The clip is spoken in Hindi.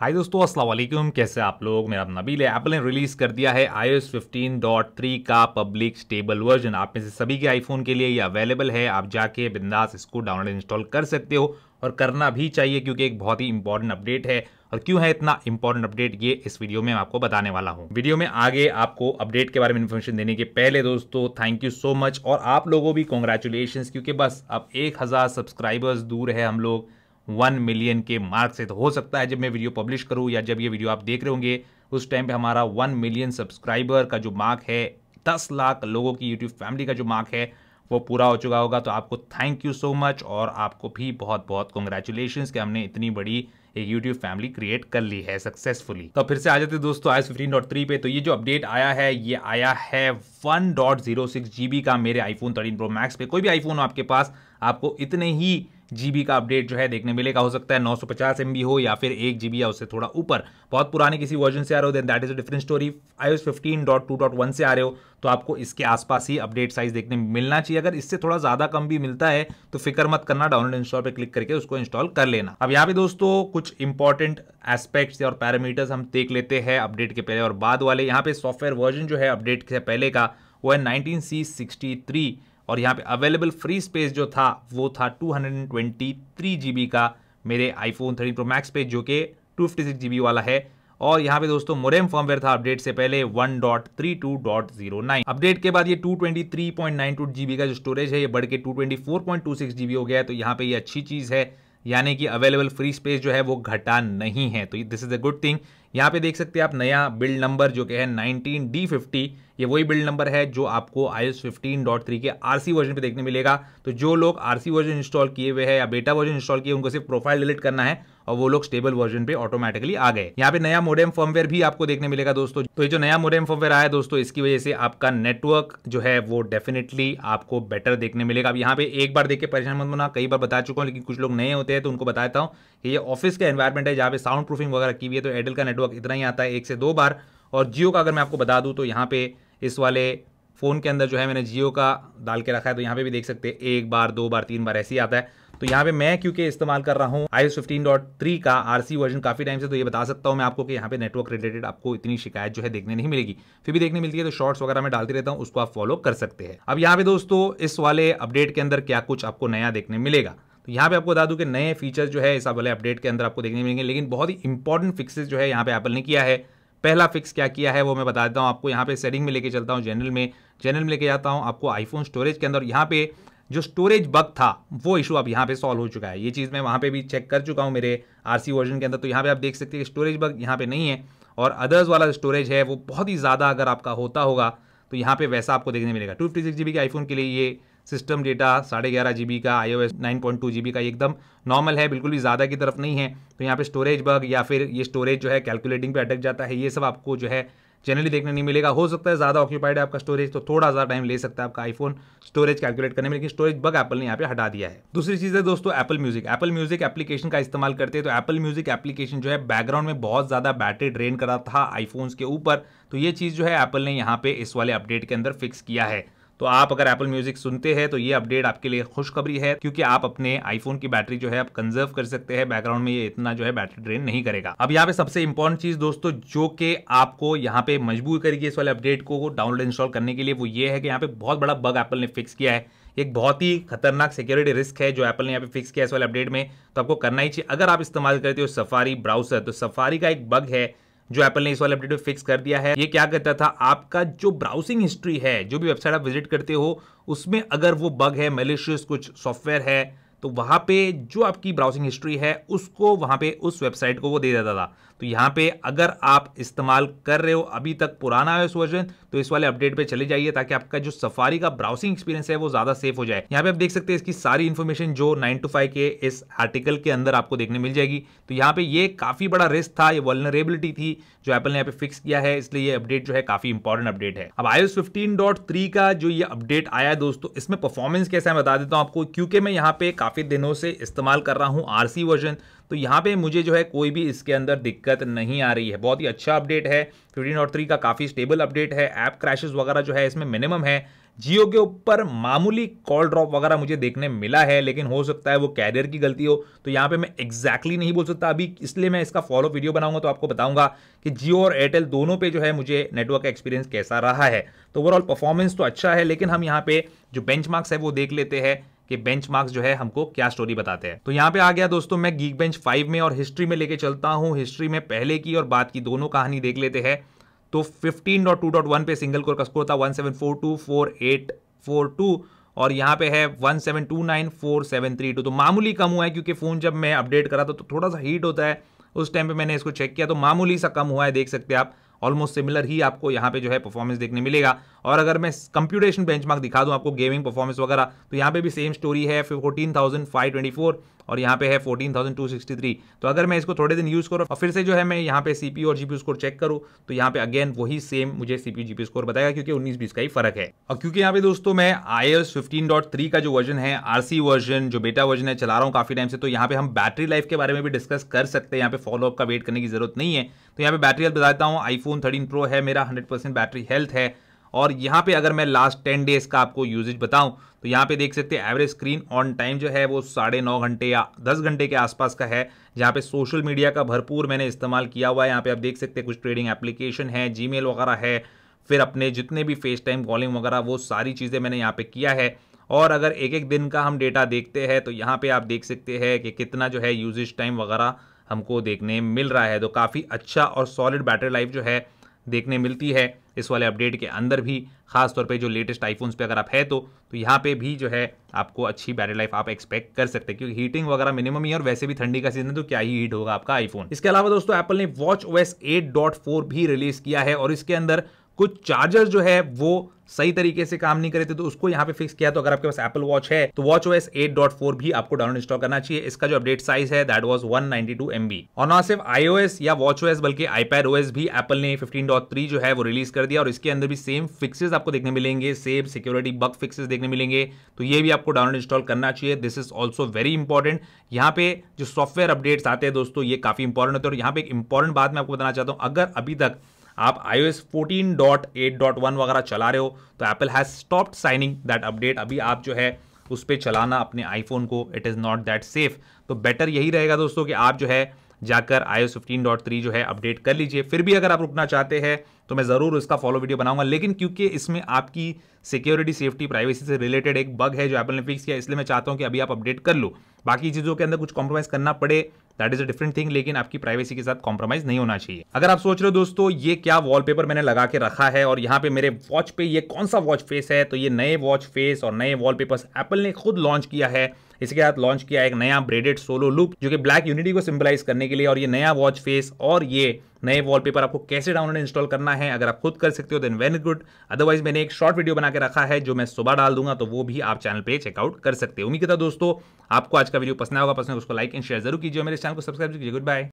हाय दोस्तों अस्सलाम वालेकुम कैसे आप लोग मेरा नबील है एप्पल ने रिलीज़ कर दिया है आई एस का पब्लिक स्टेबल वर्जन आप में से सभी के आईफोन के लिए ये अवेलेबल है आप जाके बिंदास इसको डाउनलोड इंस्टॉल कर सकते हो और करना भी चाहिए क्योंकि एक बहुत ही इंपॉर्टेंट अपडेट है और क्यों है इतना इंपॉर्टेंट अपडेट ये इस वीडियो में मैं आपको बताने वाला हूँ वीडियो में आगे आपको अपडेट के बारे में इन्फॉर्मेशन देने के पहले दोस्तों थैंक यू सो मच और आप लोगों भी कॉन्ग्रेचुलेशन क्योंकि बस अब एक हज़ार सब्सक्राइबर्स दूर है हम लोग वन मिलियन के मार्क से तो हो सकता है जब मैं वीडियो पब्लिश करूँ या जब ये वीडियो आप देख रहे होंगे उस टाइम पे हमारा वन मिलियन सब्सक्राइबर का जो मार्क है दस लाख लोगों की यूट्यूब फैमिली का जो मार्क है वो पूरा हो चुका होगा तो आपको थैंक यू सो मच और आपको भी बहुत बहुत कॉन्ग्रेचुलेशन कि हमने इतनी बड़ी एक यूट्यूब फैमिली क्रिएट कर ली है सक्सेसफुली तो फिर से आ जाते दोस्तों आई फिफ्टीन डॉट थ्री पे तो ये जो अपडेट आया है ये आया है one dot zero six G B का मेरे आईफोन थर्टीन प्रो मैक्स पे कोई भी आईफोन हो आपके पास आपको इतने ही जी का अपडेट जो है देखने मिलेगा हो सकता है नौ सौ पचास एम बी हो या फिर एक जी बी या उससे थोड़ा ऊपर बहुत पुराने किसी वर्जन से आ रहे हो then that is a different story iOS fifteen dot two dot one से आ रहे हो तो आपको इसके आसपास ही अपडेट साइज देखने मिलना चाहिए अगर इससे थोड़ा ज़्यादा कम भी मिलता है तो फिक्र मत करना डाउनलोड इंस्टॉल पर क्लिक करके उसको इंस्टॉल कर लेना अब यहाँ पे दोस्तों कुछ इंपॉर्टेंट एस्पेक्ट्स और पैरामीटर्स हम देख लेते हैं अपडेट के पहले और बाद वाले यहाँ पे सॉफ्टवेयर वर्जन जो है अपडेट से पहले का वो है नाइनटीन सी सिक्सटी थ्री और यहाँ पे अवेलेबल फ्री स्पेस जो था वो था 223 जीबी का मेरे आईफोन 13 प्रो मैक्स पे जो कि 256 जीबी वाला है और यहाँ पे दोस्तों मोरेम फॉर्मवेयर था अपडेट से पहले 1.32.09 अपडेट के बाद ये 223.92 जीबी का जो स्टोरेज है ये बढ़ के 224.26 जीबी हो गया है तो यहाँ पे ये अच्छी चीज़ है यानी कि अवेलेबल फ्री स्पेस जो है वो घटा नहीं है तो this is a good thing यहाँ पे देख सकते हैं आप नया बिल्ड नंबर जो कि है 19D50 ये वही बिल्ड नंबर है जो आपको आई एस के आरसी वर्जन पे देखने मिलेगा तो जो लोग आरसी वर्जन इंस्टॉल किए हुए हैं या बेटा वर्जन इंस्टॉल किए उनको सिर्फ प्रोफाइल डिलीट करना है और वो लोग स्टेबल वर्जन पे ऑटोमेटिकली आ गए यहाँ पे नया मोडेम फर्मवेयर भी आपको देखने मिलेगा दोस्तों तो ये जो नया मोडेम फर्मवेयर आया दोस्तों इसकी वजह से आपका नेटवर्क जो है वो डेफिनेटली आपको बेटर देखने मिलेगा अब यहाँ पे एक बार देख के परेशान मत होना कई बार बता चुका हूँ लेकिन कुछ लोग नए होते हैं तो उनको बताता हूँ कि ये ऑफिस का एनवायरमेंट है जहाँ पे साउंड प्रूफिंग वगैरह की हुई है तो एडल का नेटवर्क इतना ही आता है एक से दो बार और जियो का अगर मैं आपको बता दूँ तो यहाँ पे इस वाले फ़ोन के अंदर जो है मैंने जियो का डाल के रखा है तो यहाँ पे भी देख सकते हैं एक बार दो बार तीन बार ऐसे ही आता है तो यहाँ पे मैं क्योंकि इस्तेमाल कर रहा हूँ iOS fifteen dot three का आर सी वर्जन काफी टाइम से तो ये बता सकता हूँ मैं आपको कि यहाँ पे नेटवर्क रिलेटेड आपको इतनी शिकायत जो है देखने नहीं मिलेगी फिर भी देखने मिलती है तो शॉर्ट्स वगैरह मैं डालते रहता हूँ उसको आप फॉलो कर सकते हैं अब यहाँ पे दोस्तों इस वाले अपडेट के अंदर क्या कुछ आपको नया देखने मिलेगा तो यहाँ पे आपको बता दूँ कि नए फीचर्स जो है इस वाले अपडेट के अंदर आपको देखने मिलेंगे लेकिन बहुत ही इंपॉर्टेंट फिक्सेस जो है यहाँ पे एप्पल ने किया है पहला फिक्स क्या किया है वो मैं बता देता हूँ आपको यहाँ पे सेटिंग में लेके चलता हूँ जनरल में जनरल में लेके जाता हूँ आपको आईफोन स्टोरेज के अंदर यहाँ पे जो स्टोरेज बग था वो इशू अब यहाँ पे सॉल्व हो चुका है ये चीज़ मैं वहाँ पे भी चेक कर चुका हूँ मेरे आरसी वर्जन के अंदर तो यहाँ पे आप देख सकते हैं कि स्टोरेज बग यहाँ पे नहीं है और अदर्स वाला स्टोरेज है वो बहुत ही ज़्यादा अगर आपका होता होगा तो यहाँ पे वैसा आपको देखने मिलेगा two fifty six G B के आईफोन के लिए ये सिस्टम डेटा साढ़े ग्यारह जी बी का iOS nine point two G B का एकदम नॉर्मल है बिल्कुल भी ज़्यादा की तरफ नहीं है तो यहाँ पे स्टोरेज बग या फिर ये स्टोरेज जो है कैलकुलेटिंग पे अटक जाता है ये सब आपको जो है जनरली देखने नहीं मिलेगा हो सकता है ज़्यादा ऑक्यूपाइड है आपका स्टोरेज तो थोड़ा सा टाइम ले सकता है आपका आईफोन स्टोरेज कैलकुलेट करने में लेकिन स्टोरेज बग एप्पल ने यहाँ पे हटा दिया है दूसरी चीज़ है दोस्तों Apple Music Apple Music application का इस्तेमाल करते हैं तो एप्पल म्यूजिक एप्लीकेशन जो है बैकग्राउंड में बहुत ज़्यादा बैटरी ड्रेन करा था आईफोन्स के ऊपर तो ये चीज़ जो है एप्पल ने यहाँ पे इस वाले अपडेट के अंदर फिक्स किया है तो आप अगर एप्पल म्यूजिक सुनते हैं तो ये अपडेट आपके लिए खुशखबरी है क्योंकि आप अपने आईफोन की बैटरी जो है आप कंजर्व कर सकते हैं बैकग्राउंड में ये इतना जो है बैटरी ड्रेन नहीं करेगा अब यहाँ पे सबसे इंपॉर्टेंट चीज दोस्तों जो कि आपको यहाँ पे मजबूर करेगी इस वाले अपडेट को डाउनलोड इंस्टॉल करने के लिए वो ये है कि यहाँ पे बहुत बड़ा बग एप्पल ने फिक्स किया है एक बहुत ही खतरनाक सिक्योरिटी रिस्क है जो एप्पल ने यहाँ पे फिक्स किया इस वाले अपडेट में तो आपको करना ही चाहिए अगर आप इस्तेमाल करते हो सफारी ब्राउजर तो सफारी का एक बग है जो एप्पल ने इस वाले अपडेट में फिक्स कर दिया है ये क्या कहता था आपका जो ब्राउसिंग हिस्ट्री है जो भी वेबसाइट आप विजिट करते हो उसमें अगर वो बग है मलेशियस कुछ सॉफ्टवेयर है तो वहाँ पे जो आपकी ब्राउजिंग हिस्ट्री है उसको वहाँ पे उस वेबसाइट को वो दे देता था तो यहाँ पे अगर आप इस्तेमाल कर रहे हो अभी तक पुराना है वर्जन तो इस वाले अपडेट पे चले जाइए ताकि आपका जो सफारी का ब्राउजिंग एक्सपीरियंस है वो ज़्यादा सेफ हो जाए यहाँ पे आप देख सकते हैं इसकी सारी इन्फॉर्मेशन जो नाइन टू फाइव के इस आर्टिकल के अंदर आपको देखने मिल जाएगी तो यहाँ पे ये काफ़ी बड़ा रिस्क था ये वॉलरेबिलिटी थी जो एपल ने यहाँ पे फिक्स किया है इसलिए ये अपडेट जो है काफ़ी इंपॉर्टेंट अपडेट है अब iOS fifteen dot three का जो ये अपडेट आया है दोस्तों इसमें परफॉर्मेंस कैसा है बता देता हूँ आपको क्योंकि मैं यहाँ पे काफ़ी दिनों से इस्तेमाल कर रहा हूँ आर वर्जन तो यहाँ पे मुझे जो है कोई भी इसके अंदर दिक्कत नहीं आ रही है बहुत ही अच्छा अपडेट है फिफ्टीन और थ्री का काफ़ी स्टेबल अपडेट है ऐप क्रैशेज वगैरह जो है इसमें मिनिमम है जियो के ऊपर मामूली कॉल ड्रॉप वगैरह मुझे देखने मिला है लेकिन हो सकता है वो कैरियर की गलती हो तो यहाँ पे मैं एग्जैक्टली exactly नहीं बोल सकता अभी इसलिए मैं इसका फॉलो वीडियो बनाऊंगा तो आपको बताऊंगा कि जियो और एयरटेल दोनों पे जो है मुझे नेटवर्क का एक्सपीरियंस कैसा रहा है तो ओवरऑल परफॉर्मेंस तो अच्छा है लेकिन हम यहाँ पे जो बेंच है वो देख लेते हैं कि मार्क्स जो है हमको क्या स्टोरी बताते हैं तो यहाँ पे आ गया दोस्तों मैं गीक बेंच फाइव में और हिस्ट्री में लेके चलता हूँ हिस्ट्री में पहले की और बाद की दोनों कहानी देख लेते हैं तो 15.2.1 पे सिंगल कोर का स्कोर था 17424842 और यहाँ पे है 17294732 तो मामूली कम हुआ है क्योंकि फ़ोन जब मैं अपडेट करा था तो थोड़ा सा हीट होता है उस टाइम पे मैंने इसको चेक किया तो मामूली सा कम हुआ है देख सकते हैं आप ऑलमोस्ट सिमिलर ही आपको यहाँ पे जो है परफॉर्मेंस देखने मिलेगा और अगर मैं कंप्यूटेशन बेंचमार्क दिखा दूँ आपको गेमिंग परफॉर्मेंस वगैरह तो यहाँ पे भी सेम स्टोरी है fourteen thousand five twenty four और यहाँ पे है 14,263 तो अगर मैं इसको थोड़े दिन यूज़ करूँ और फिर से जो है मैं यहाँ पे सी और जी स्कोर चेक करूँ तो यहाँ पे अगेन वही सेम मुझे सी पी स्कोर बताएगा क्योंकि उन्नीस बीस का ही फर्क है और क्योंकि यहाँ पे दोस्तों मैं आई एस का जो वर्जन है सी वर्जन जो बेटा वर्जन है चला रहा हूँ काफ़ी टाइम से तो यहाँ पे हम बैटरी लाइफ के बारे में भी डिस्कस कर सकते हैं यहाँ पे फॉलोअप का वेट करने की जरूरत नहीं है तो यहाँ पे बैटरी हेल्थ बताता हूँ आईफोन थर्टीन प्रो है मेरा हंड्रेड परसेंट बैटरी हेल्थ है और यहाँ पे अगर मैं लास्ट टेन डेज का आपको यूजेज बताऊँ तो यहाँ पे देख सकते हैं एवरेज स्क्रीन ऑन टाइम जो है वो साढ़े नौ घंटे या दस घंटे के आसपास का है जहाँ पे सोशल मीडिया का भरपूर मैंने इस्तेमाल किया हुआ है यहाँ पे आप देख सकते हैं कुछ ट्रेडिंग एप्लीकेशन है जी वगैरह है फिर अपने जितने भी फेस टाइम कॉलिंग वगैरह वो सारी चीज़ें मैंने यहाँ पर किया है और अगर एक एक दिन का हम डेटा देखते हैं तो यहाँ पर आप देख सकते हैं कि कितना जो है यूजेज टाइम वगैरह हमको देखने मिल रहा है तो काफ़ी अच्छा और सॉलिड बैटरी लाइफ जो है देखने मिलती है इस वाले अपडेट के अंदर भी खासतौर पे जो लेटेस्ट आईफोन्स पे अगर आप है तो तो यहाँ पे भी जो है आपको अच्छी बैटरी लाइफ आप एक्सपेक्ट कर सकते हैं क्योंकि हीटिंग वगैरह मिनिमम ही और वैसे भी ठंडी का सीजन है तो क्या ही हीट होगा आपका आईफोन इसके अलावा दोस्तों एप्पल ने वॉच ओएस 8.4 भी रिलीज किया है और इसके अंदर कुछ चार्जर जो है वो सही तरीके से काम नहीं करे थे तो उसको यहाँ पे फिक्स किया तो अगर आपके पास एप्पल वॉच है तो वॉच ओएस 8.4 भी आपको डाउनलोड इंस्टॉल करना चाहिए इसका जो अपडेट साइज है दैट वाज 192 नाइनटी और ना सिर्फ आईओएस या वॉच ओएस बल्कि आईपैड ओएस भी एप्पल ने 15.3 जो है वो रिलीज कर दिया और इसके अंदर भी सेम फिक्सेस आपको देखने मिलेंगे सेम सिक्योरिटी बग फिक्सेस देखने मिलेंगे तो ये भी आपको डाउनलोड इंस्टॉल करना चाहिए this is also very important यहाँ पे जो सॉफ्टवेयर अपडेट्स आते हैं दोस्तों ये काफी इंपॉर्टेंट होते हैं और यहाँ पे एक इंपॉर्टेंट बात मैं आपको बताना चाहता हूँ अगर अभी तक आप आई ओ वगैरह चला रहे हो तो Apple has stopped signing that update अभी आप जो है उस पर चलाना अपने आईफोन को it is not that safe तो बेटर यही रहेगा दोस्तों कि आप जो है जाकर iOS fifteen dot three जो है अपडेट कर लीजिए फिर भी अगर आप रुकना चाहते हैं तो मैं ज़रूर इसका फॉलो वीडियो बनाऊंगा लेकिन क्योंकि इसमें आपकी सिक्योरिटी सेफ्टी प्राइवेसी से रिलेटेड एक बग है जो एप्पल ने फिक्स किया इसलिए मैं चाहता हूँ कि अभी आप अपडेट कर लो बाकी चीज़ों के अंदर कुछ कॉम्प्रोमाइज़ करना पड़े that is a different thing लेकिन आपकी प्राइवेसी के साथ कॉम्प्रोमाइज नहीं होना चाहिए अगर आप सोच रहे हो दोस्तों ये क्या वॉलपेपर मैंने लगा के रखा है और यहाँ पे मेरे वॉच पे ये कौन सा वॉच फेस है तो ये नए वॉच फेस और नए वॉलपेपर्स एप्पल ने खुद लॉन्च किया है इसके साथ लॉन्च किया एक नया ब्रेडेड सोलो लुक जो कि ब्लैक यूनिटी को सिंबलाइज करने के लिए और ये नया वॉच फेस और ये नए वॉलपेपर आपको कैसे डाउनलोड इंस्टॉल करना है अगर आप खुद कर सकते हो देन वेरी गुड अदरवाइज मैंने एक शॉर्ट वीडियो बना के रखा है जो मैं सुबह डाल दूंगा तो वो भी आप चैनल पर चेकआउट कर सकते हो उम्मीद करता दोस्तों आपको आज का वीडियो पसंद होगा पसंद उसको लाइक एंड शेयर जरूर कीजिए मेरे चैनल को सब्सक्राइब कीजिए गुड बाय